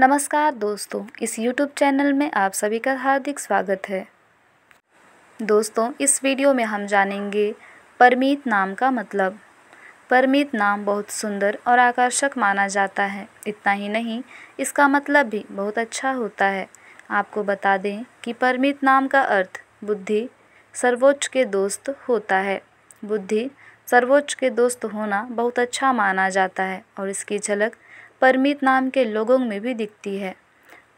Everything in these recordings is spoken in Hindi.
नमस्कार दोस्तों इस YouTube चैनल में आप सभी का हार्दिक स्वागत है दोस्तों इस वीडियो में हम जानेंगे परमित नाम का मतलब परमित नाम बहुत सुंदर और आकर्षक माना जाता है इतना ही नहीं इसका मतलब भी बहुत अच्छा होता है आपको बता दें कि परमित नाम का अर्थ बुद्धि सर्वोच्च के दोस्त होता है बुद्धि सर्वोच्च के दोस्त होना बहुत अच्छा माना जाता है और इसकी झलक परमित नाम के लोगों में भी दिखती है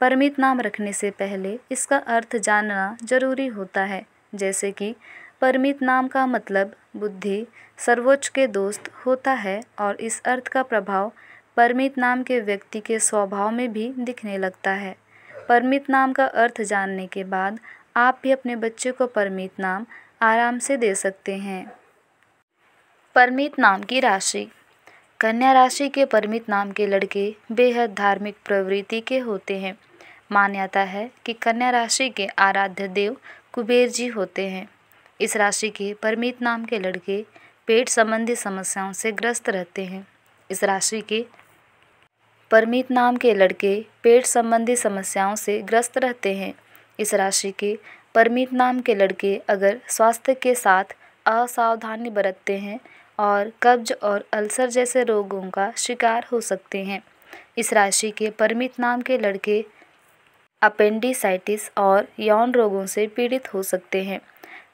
परमित नाम रखने से पहले इसका अर्थ जानना जरूरी होता है जैसे कि परमित नाम का मतलब बुद्धि सर्वोच्च के दोस्त होता है और इस अर्थ का प्रभाव परमित नाम के व्यक्ति के स्वभाव में भी दिखने लगता है परमित नाम का अर्थ जानने के बाद आप भी अपने बच्चे को परमित नाम आराम से दे सकते हैं परमित नाम की राशि कन्या राशि के परमित नाम के लड़के बेहद धार्मिक प्रवृत्ति के होते हैं मान्यता है कि कन्या राशि के आराध्य देव कुबेर जी होते हैं इस राशि के परमित नाम के लड़के पेट संबंधी समस्याओं से ग्रस्त रहते हैं इस राशि के परमित नाम के लड़के पेट संबंधी समस्याओं से ग्रस्त रहते हैं इस राशि के परमित नाम के लड़के अगर स्वास्थ्य के साथ असावधानी बरतते हैं और कब्ज और अल्सर जैसे रोगों का शिकार हो सकते हैं इस राशि के परिमित नाम के लड़के अपेंडिसाइटिस और यौन रोगों से पीड़ित हो सकते हैं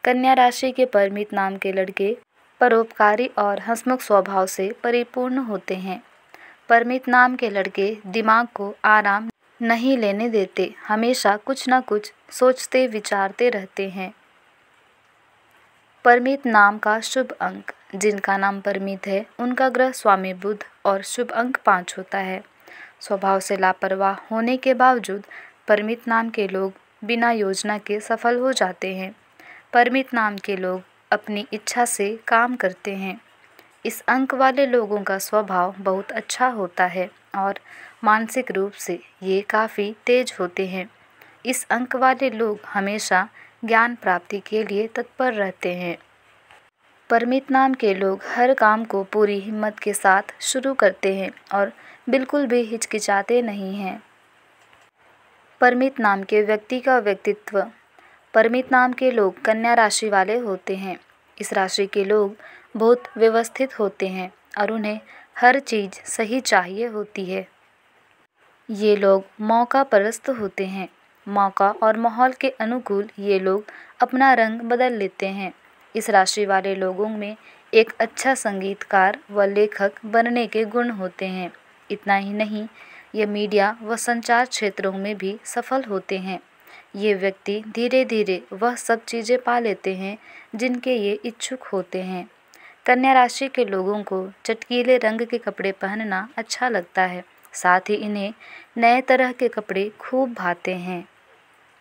कन्या राशि के परिमित नाम के लड़के परोपकारी और हंसमुख स्वभाव से परिपूर्ण होते हैं परमित नाम के लड़के दिमाग को आराम नहीं लेने देते हमेशा कुछ ना कुछ सोचते विचारते रहते हैं परमित नाम का शुभ अंक जिनका नाम परमित है उनका ग्रह स्वामी बुद्ध और शुभ अंक पाँच होता है स्वभाव से लापरवाह होने के बावजूद परमित नाम के लोग बिना योजना के सफल हो जाते हैं परमित नाम के लोग अपनी इच्छा से काम करते हैं इस अंक वाले लोगों का स्वभाव बहुत अच्छा होता है और मानसिक रूप से ये काफ़ी तेज होते हैं इस अंक वाले लोग हमेशा ज्ञान प्राप्ति के लिए तत्पर रहते हैं परमित नाम के लोग हर काम को पूरी हिम्मत के साथ शुरू करते हैं और बिल्कुल भी हिचकिचाते नहीं हैं परमित नाम के व्यक्ति का व्यक्तित्व परमित नाम के लोग कन्या राशि वाले होते हैं इस राशि के लोग बहुत व्यवस्थित होते हैं और उन्हें हर चीज़ सही चाहिए होती है ये लोग मौका परस्त होते हैं मौका और माहौल के अनुकूल ये लोग अपना रंग बदल लेते हैं इस राशि वाले लोगों में एक अच्छा संगीतकार व लेखक बनने के गुण होते हैं इतना ही नहीं ये मीडिया व संचार क्षेत्रों में भी सफल होते हैं ये व्यक्ति धीरे धीरे वह सब चीज़ें पा लेते हैं जिनके ये इच्छुक होते हैं कन्या राशि के लोगों को चटकीले रंग के कपड़े पहनना अच्छा लगता है साथ ही इन्हें नए तरह के कपड़े खूब भाते हैं